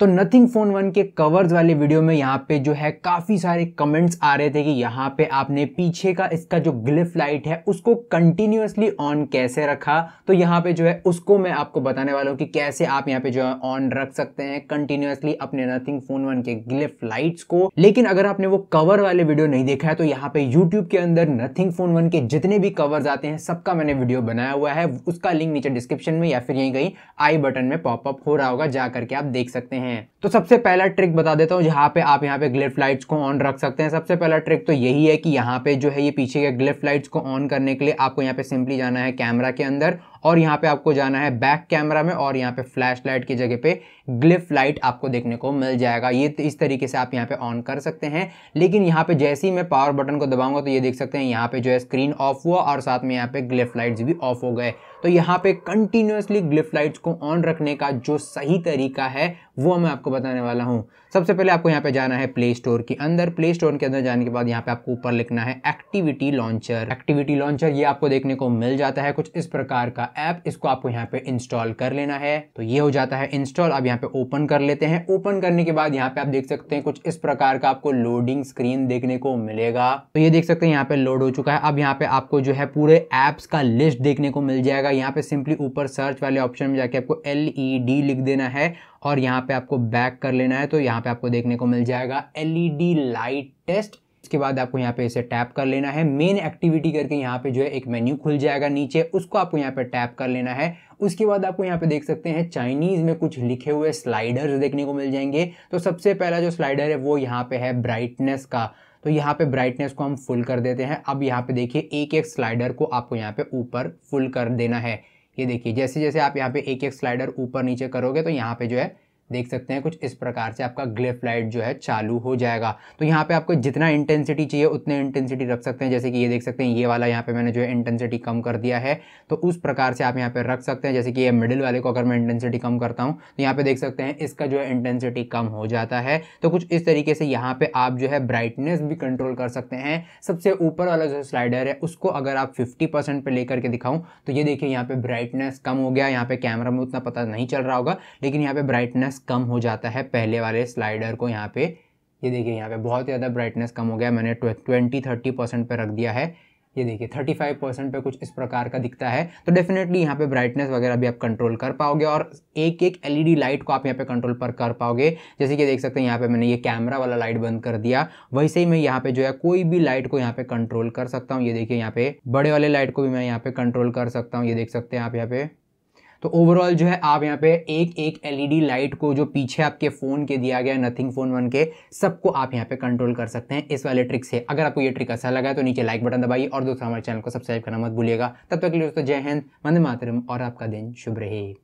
तो nothing phone one के covers वाले वीडियो में यहाँ पे जो है काफ़ी सारे कमेंट्स आ रहे थे कि यहाँ पे आपने पीछे का इसका जो ग्लिफ लाइट है उसको कंटिन्यूसली ऑन कैसे रखा तो यहाँ पे जो है उसको मैं आपको बताने वाला हूँ कि कैसे आप यहाँ पे जो है ऑन रख सकते हैं कंटिन्यूसली अपने नथिंग फोन वन के ग्लिफ लाइट्स को लेकिन अगर आपने वो कवर वाले वीडियो नहीं देखा है तो यहाँ पे यूट्यूब के अंदर नथिंग फोन वन के जितने भी कवर्स आते हैं सबका मैंने वीडियो बनाया हुआ है उसका लिंक नीचे डिस्क्रिप्शन में या फिर यहीं कहीं आई बटन में पॉपअप हो रहा होगा जा करके आप देख सकते हैं हैं तो सबसे पहला ट्रिक बता देता हूँ जहाँ पे आप यहाँ पे ग्लिफ लाइट्स को ऑन रख सकते हैं सबसे पहला ट्रिक तो यही है कि यहाँ पे जो है ये पीछे के ग्लिफ लाइट्स को ऑन करने के लिए आपको यहाँ पे सिंपली जाना है कैमरा के अंदर और यहाँ पे आपको जाना है बैक कैमरा में और यहाँ पे फ्लैश लाइट की जगह पे ग्लिफ लाइट आपको देखने को मिल जाएगा ये तो इस तरीके से आप यहाँ पे ऑन कर सकते हैं लेकिन यहाँ पे जैसे ही मैं पावर बटन को दबाऊंगा तो ये देख सकते हैं यहाँ पे जो है स्क्रीन ऑफ हुआ और साथ में यहाँ पे ग्लिफ लाइट्स भी ऑफ हो गए तो यहाँ पे कंटिन्यूसली ग्लिफ लाइट्स को ऑन रखने का जो सही तरीका है वो मैं आपको बताने वाला हूँ सबसे पहले आपको यहाँ पे जाना है प्ले स्टोर के अंदर प्ले स्टोर के अंदर जाने के बाद यहाँ पे आपको ऊपर लिखना है एक्टिविटी लॉन्चर एक्टिविटी लॉन्चर ये आपको देखने को मिल जाता है कुछ इस प्रकार का ऐप इसको आपको यहाँ पे इंस्टॉल कर लेना है तो ये हो जाता है इंस्टॉल अब यहाँ पे ओपन कर लेते हैं ओपन करने के बाद यहाँ पे आप देख सकते हैं कुछ इस प्रकार का आपको लोडिंग स्क्रीन देखने को मिलेगा तो ये देख सकते हैं यहाँ पे लोड हो चुका है अब यहाँ पे आपको जो है पूरे एप्स का लिस्ट देखने को मिल जाएगा यहाँ पे सिंपली ऊपर सर्च वाले ऑप्शन में जाके आपको एल e लिख देना है और यहाँ पे आपको बैक कर लेना है तो यहाँ पे आपको देखने को मिल जाएगा एलईडी लाइट टेस्ट इसके बाद आपको यहाँ पे इसे टैप कर लेना है मेन एक्टिविटी करके यहाँ पे जो है एक मेन्यू खुल जाएगा नीचे उसको आपको यहाँ पे टैप कर लेना है उसके बाद आपको यहाँ पे देख सकते हैं चाइनीज़ में कुछ लिखे हुए स्लाइडर्स देखने को मिल जाएंगे तो सबसे पहला जो स्लाइडर है वो यहाँ पे है ब्राइटनेस का तो यहाँ पे ब्राइटनेस को हम फुल कर देते हैं अब यहाँ पे देखिए एक एक स्लाइडर को आपको यहाँ पे ऊपर फुल कर देना है ये देखिए जैसे जैसे आप यहाँ पे एक एक स्लाइडर ऊपर नीचे करोगे तो यहाँ पे जो है देख सकते हैं कुछ इस प्रकार से आपका ग्लिफ लाइट जो है चालू हो जाएगा तो यहाँ पे आपको जितना इंटेंसिटी चाहिए उतने इंटेंसिटी रख सकते हैं जैसे कि ये देख सकते हैं ये वाला यहाँ पे मैंने जो है इंटेंसिटी कम कर दिया है तो उस प्रकार से आप यहाँ पे रख सकते हैं जैसे कि ये मिडिल वाले को अगर मैं इंटेंसिटी कम करता हूँ तो यहाँ पे देख सकते हैं इसका जो है इंटेंसिटी कम हो जाता है तो कुछ इस तरीके से यहाँ पर आप जो है ब्राइटनेस भी कंट्रोल कर सकते हैं सबसे ऊपर वाला जो स्लाइडर है उसको अगर आप फिफ्टी परसेंट पे लेकर के दिखाऊँ तो ये देखिए यहाँ पर ब्राइटनेस कम हो गया यहाँ पर कैमरा में उतना पता नहीं चल रहा होगा लेकिन यहाँ पर ब्राइटनेस ब्राइटनेस कम हो जाता है पहले वाले स्लाइडर को यहाँ पे ये देखिए यहाँ पे बहुत ज़्यादा ब्राइटनेस कम हो गया मैंने ट्वेंटी थर्टी परसेंट पर रख दिया है ये देखिए थर्टी फाइव परसेंट पर कुछ इस प्रकार का दिखता है तो डेफिनेटली यहाँ पे ब्राइटनेस वगैरह भी आप कंट्रोल कर पाओगे और एक एक एलईडी लाइट को आप यहाँ पे कंट्रोल पर कर पाओगे जैसे कि देख सकते हैं यहाँ पे मैंने ये कैमरा वाला लाइट बंद कर दिया वैसे ही मैं यहाँ पे जो है कोई भी लाइट को यहाँ पे कंट्रोल कर सकता हूँ ये देखिए यहाँ पे बड़े वाले लाइट को भी मैं यहाँ पे कंट्रोल कर सकता हूँ ये देख सकते हैं आप यहाँ पे तो ओवरऑल जो है आप यहाँ पे एक एक एलईडी लाइट को जो पीछे आपके फ़ोन के दिया गया नथिंग फ़ोन वन के सबको आप यहाँ पे कंट्रोल कर सकते हैं इस वाले ट्रिक से अगर आपको ये ट्रिक अच्छा लगा तो नीचे लाइक बटन दबाइए और दोस्तों हमारे चैनल को सब्सक्राइब करना मत भूलिएगा तब तक के लिए दोस्तों जय हिंद मंद मातरम और आपका दिन शुभ रहे